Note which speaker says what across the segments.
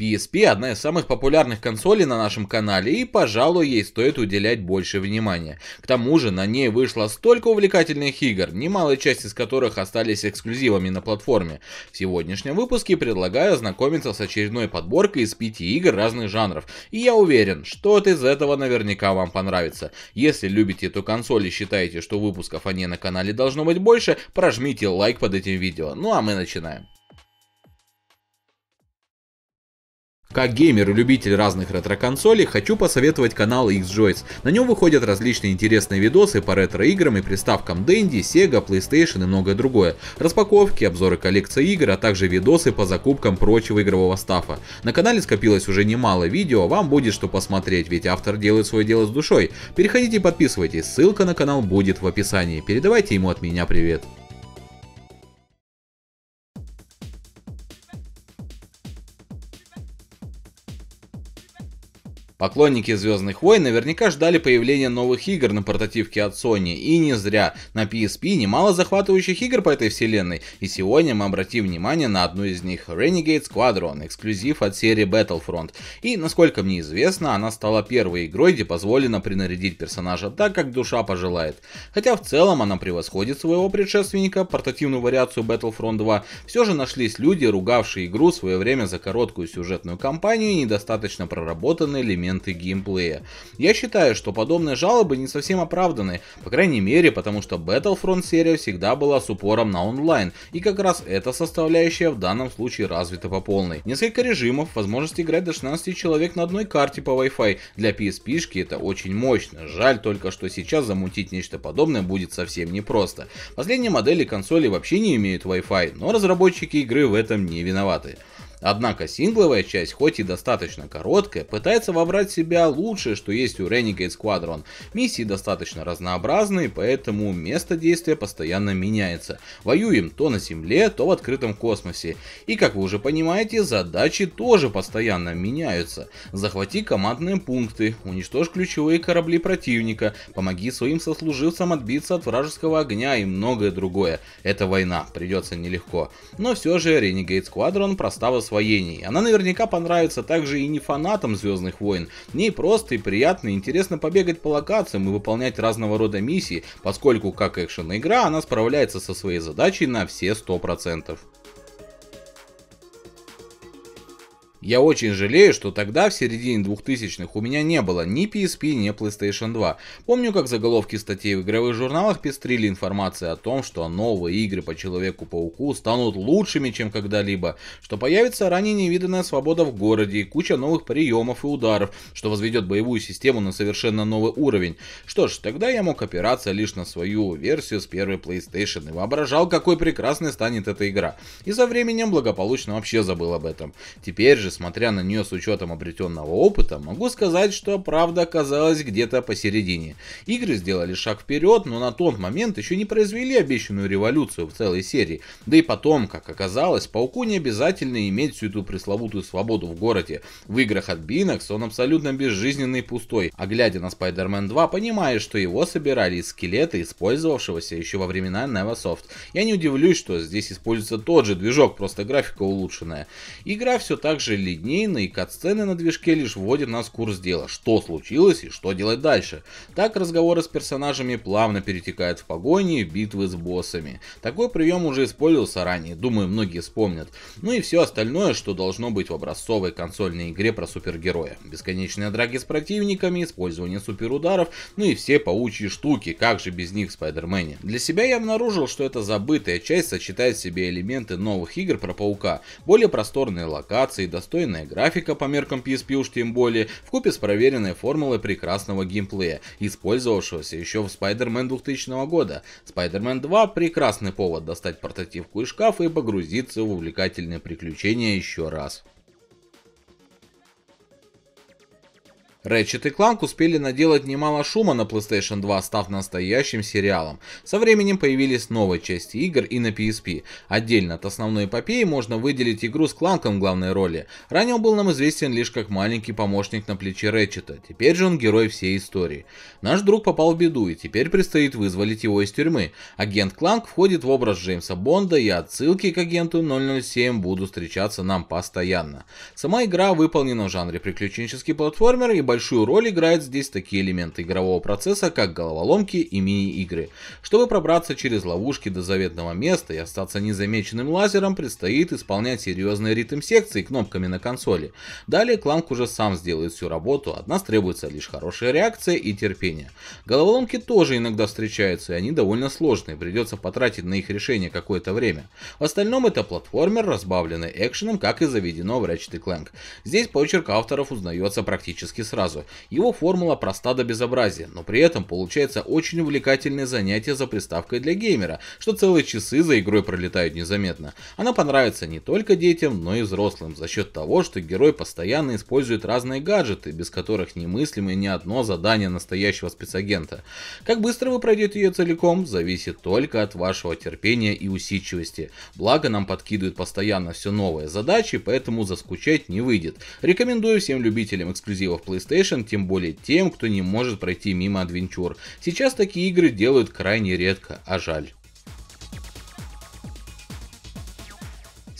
Speaker 1: PSP одна из самых популярных консолей на нашем канале и, пожалуй, ей стоит уделять больше внимания. К тому же на ней вышло столько увлекательных игр, немалая часть из которых остались эксклюзивами на платформе. В сегодняшнем выпуске предлагаю ознакомиться с очередной подборкой из пяти игр разных жанров, и я уверен, что от из этого наверняка вам понравится. Если любите эту консоль и считаете, что выпусков о ней на канале должно быть больше, прожмите лайк под этим видео. Ну а мы начинаем. Как геймер и любитель разных ретро-консолей, хочу посоветовать канал XJoys. На нем выходят различные интересные видосы по ретро-играм и приставкам Dendy, Sega, PlayStation и многое другое. Распаковки, обзоры коллекции игр, а также видосы по закупкам прочего игрового стафа. На канале скопилось уже немало видео, вам будет что посмотреть, ведь автор делает свое дело с душой. Переходите и подписывайтесь, ссылка на канал будет в описании. Передавайте ему от меня привет. Поклонники Звездных войн наверняка ждали появления новых игр на портативке от Sony, и не зря. На PSP немало захватывающих игр по этой вселенной, и сегодня мы обратим внимание на одну из них, Renegade Squadron, эксклюзив от серии Battlefront. И, насколько мне известно, она стала первой игрой, где позволено принарядить персонажа так, как душа пожелает. Хотя в целом она превосходит своего предшественника, портативную вариацию Battlefront 2, все же нашлись люди, ругавшие игру в свое время за короткую сюжетную кампанию и недостаточно проработанный элемент элементы геймплея. Я считаю, что подобные жалобы не совсем оправданы, по крайней мере, потому что Battlefront серия всегда была с упором на онлайн, и как раз эта составляющая в данном случае развита по полной. Несколько режимов, возможность играть до 16 человек на одной карте по Wi-Fi. Для psp это очень мощно. Жаль только, что сейчас замутить нечто подобное будет совсем непросто. Последние модели консоли вообще не имеют Wi-Fi, но разработчики игры в этом не виноваты. Однако сингловая часть, хоть и достаточно короткая, пытается вобрать в себя лучшее, что есть у Renegade Squadron. Миссии достаточно разнообразные, поэтому место действия постоянно меняется. Воюем то на земле, то в открытом космосе. И как вы уже понимаете, задачи тоже постоянно меняются. Захвати командные пункты, уничтожь ключевые корабли противника, помоги своим сослуживцам отбиться от вражеского огня и многое другое. Это война, придется нелегко. Но все же Renegade Squadron простава своей усвоении. Она наверняка понравится также и не фанатам Звездных войн. В ней просто и приятно, и интересно побегать по локациям и выполнять разного рода миссии, поскольку как экшен-игра она справляется со своей задачей на все 100%. Я очень жалею, что тогда, в середине 2000-х, у меня не было ни PSP, ни PlayStation 2. Помню, как заголовки статей в игровых журналах пестрили информация о том, что новые игры по Человеку-пауку станут лучшими, чем когда-либо, что появится ранее невиданная свобода в городе и куча новых приемов и ударов, что возведет боевую систему на совершенно новый уровень. Что ж, тогда я мог опираться лишь на свою версию с первой PlayStation и воображал, какой прекрасной станет эта игра. И со временем благополучно вообще забыл об этом. Теперь же смотря на нее с учетом обретенного опыта, могу сказать, что правда оказалась где-то посередине. Игры сделали шаг вперед, но на тот момент еще не произвели обещанную революцию в целой серии. Да и потом, как оказалось, пауку не обязательно иметь всю эту пресловутую свободу в городе. В играх от Бинокс он абсолютно безжизненный и пустой, а глядя на Spider-Man 2, понимаешь, что его собирали из скелета, использовавшегося еще во времена Neversoft. Я не удивлюсь, что здесь используется тот же движок, просто графика улучшенная. Игра все так же определить дней, на икат-сцены на движке лишь вводит нас в курс дела, что случилось и что делать дальше. Так разговоры с персонажами плавно перетекают в погони и битвы с боссами. Такой прием уже использовался ранее, думаю многие вспомнят. Ну и все остальное, что должно быть в образцовой консольной игре про супергероя. Бесконечные драки с противниками, использование суперударов, ну и все паучьи штуки, как же без них в Спайдермене. Для себя я обнаружил, что эта забытая часть сочетает в себе элементы новых игр про паука, более просторные локации, доступные достойная графика по меркам PSP уж тем более, вкупе с проверенной формулой прекрасного геймплея, использовавшегося еще в Spider-Man 2000 года. Spider-Man 2 прекрасный повод достать портативку из шкафа и погрузиться в увлекательные приключения еще раз. Ratchet и Clank успели наделать немало шума на PlayStation 2, став настоящим сериалом. Со временем появились новые части игр и на PSP. Отдельно от основной эпопеи можно выделить игру с Кланком в главной роли. Ранее он был нам известен лишь как маленький помощник на плече Рэтчета, теперь же он герой всей истории. Наш друг попал в беду и теперь предстоит вызволить его из тюрьмы. Агент Кланк входит в образ Джеймса Бонда и отсылки к агенту 007 будут встречаться нам постоянно. Сама игра выполнена в жанре приключенческий платформер и большую роль играют здесь такие элементы игрового процесса, как головоломки и мини-игры. Чтобы пробраться через ловушки до заветного места и остаться незамеченным лазером, предстоит исполнять серьезные ритм-секции кнопками на консоли. Далее Кланк уже сам сделает всю работу, от нас требуется лишь хорошая реакция и терпение. Головоломки тоже иногда встречаются, и они довольно сложные, придется потратить на их решение какое-то время. В остальном это платформер, разбавленный экшеном, как и заведено в Ratchet Clank. Здесь почерк авторов узнается практически сразу сразу. Его формула проста до безобразия, но при этом получается очень увлекательное занятие за приставкой для геймера, что целые часы за игрой пролетают незаметно. Она понравится не только детям, но и взрослым за счет того, что герой постоянно использует разные гаджеты, без которых немыслимо ни одно задание настоящего спецагента. Как быстро вы пройдете ее целиком, зависит только от вашего терпения и усидчивости. Благо нам подкидывают постоянно все новые задачи, поэтому заскучать не выйдет. Рекомендую всем любителям эксклюзивов PlayStation PlayStation, тем более тем, кто не может пройти мимо адвенчур. Сейчас такие игры делают крайне редко, а жаль.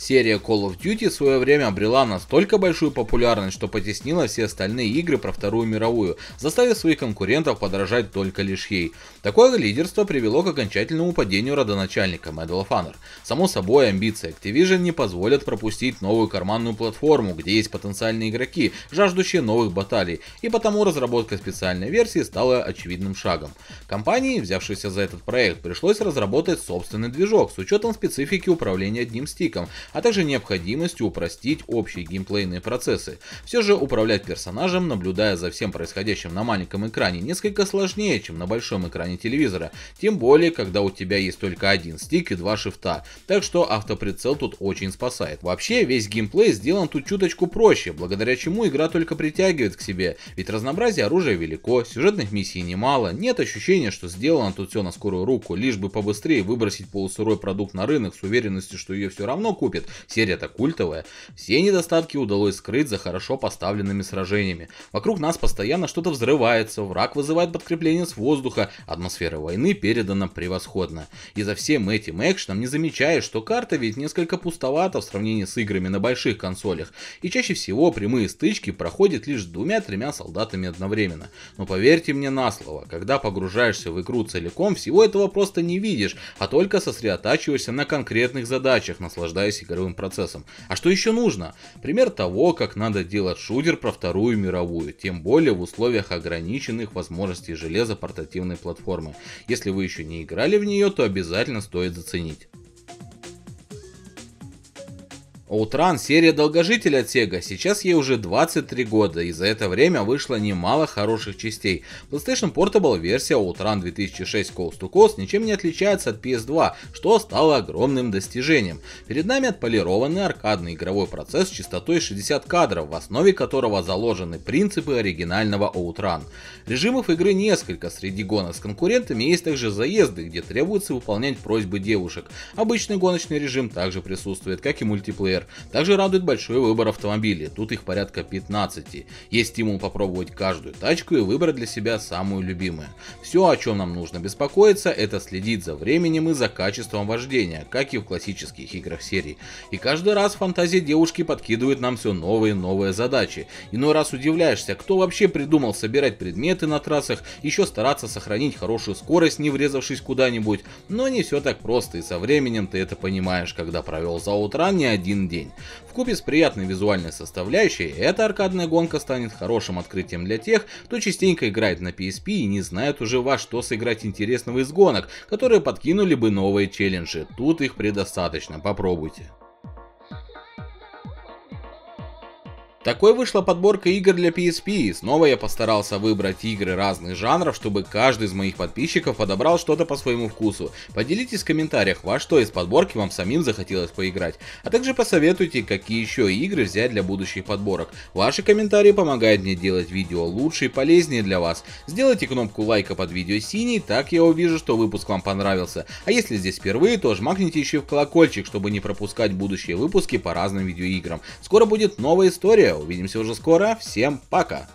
Speaker 1: Серия Call of Duty в свое время обрела настолько большую популярность, что потеснила все остальные игры про Вторую мировую, заставив своих конкурентов подражать только лишь ей. Такое лидерство привело к окончательному падению родоначальника Medal of Honor. Само собой, амбиции Activision не позволят пропустить новую карманную платформу, где есть потенциальные игроки, жаждущие новых баталий, и потому разработка специальной версии стала очевидным шагом. Компании, взявшейся за этот проект, пришлось разработать собственный движок с учетом специфики управления одним стиком, а также необходимостью упростить общие геймплейные процессы. Все же управлять персонажем, наблюдая за всем происходящим на маленьком экране, несколько сложнее, чем на большом экране телевизора, тем более, когда у тебя есть только один стик и два шифта, так что автоприцел тут очень спасает. Вообще, весь геймплей сделан тут чуточку проще, благодаря чему игра только притягивает к себе, ведь разнообразие оружия велико, сюжетных миссий немало, нет ощущения, что сделано тут все на скорую руку, лишь бы побыстрее выбросить полусырой продукт на рынок с уверенностью, что ее все равно купят, происходит. Серия-то культовая. Все недостатки удалось скрыть за хорошо поставленными сражениями. Вокруг нас постоянно что-то взрывается, враг вызывает подкрепление с воздуха, атмосфера войны передана превосходно. И за всем этим экшеном не замечаешь, что карта ведь несколько пустовата в сравнении с играми на больших консолях. И чаще всего прямые стычки проходят лишь двумя-тремя солдатами одновременно. Но поверьте мне на слово, когда погружаешься в игру целиком, всего этого просто не видишь, а только сосредотачиваешься на конкретных задачах, наслаждаясь игрой мировым процессом. А что еще нужно? Пример того, как надо делать шутер про Вторую мировую, тем более в условиях ограниченных возможностей железа портативной платформы. Если вы еще не играли в нее, то обязательно стоит заценить. Outrun – серия долгожителя от Sega, сейчас ей уже 23 года, и за это время вышло немало хороших частей. PlayStation Portable версия Outrun 2006 Coast to Coast ничем не отличается от PS2, что стало огромным достижением. Перед нами отполированный аркадный игровой процесс с частотой 60 кадров, в основе которого заложены принципы оригинального Outrun. Режимов игры несколько, среди гонок с конкурентами есть также заезды, где требуется выполнять просьбы девушек. Обычный гоночный режим также присутствует, как и мультиплеер Например, также радует большой выбор автомобилей, тут их порядка 15. Есть стимул попробовать каждую тачку и выбрать для себя самую любимую. Все, о чем нам нужно беспокоиться, это следить за временем и за качеством вождения, как и в классических играх серии. И каждый раз фантазия девушки подкидывает нам все новые и новые задачи. Иной раз удивляешься, кто вообще придумал собирать предметы на трассах, еще стараться сохранить хорошую скорость, не врезавшись куда-нибудь. Но не все так просто, и со временем ты это понимаешь, когда провел за утран не один день день. В купе с приятной визуальной составляющей, эта аркадная гонка станет хорошим открытием для тех, кто частенько играет на PSP и не знает уже во что сыграть интересного из гонок, которые подкинули бы новые челленджи. Тут их предостаточно, попробуйте. Такой вышла подборка игр для PSP, и снова я постарался выбрать игры разных жанров, чтобы каждый из моих подписчиков подобрал что-то по своему вкусу. Поделитесь в комментариях, во что из подборки вам самим захотелось поиграть, а также посоветуйте, какие еще игры взять для будущих подборок. Ваши комментарии помогают мне делать видео лучше и полезнее для вас. Сделайте кнопку лайка под видео синий, так я увижу, что выпуск вам понравился. А если здесь впервые, то жмакните еще в колокольчик, чтобы не пропускать будущие выпуски по разным видеоиграм. Скоро будет новая история, Увидимся уже скоро. Всем пока!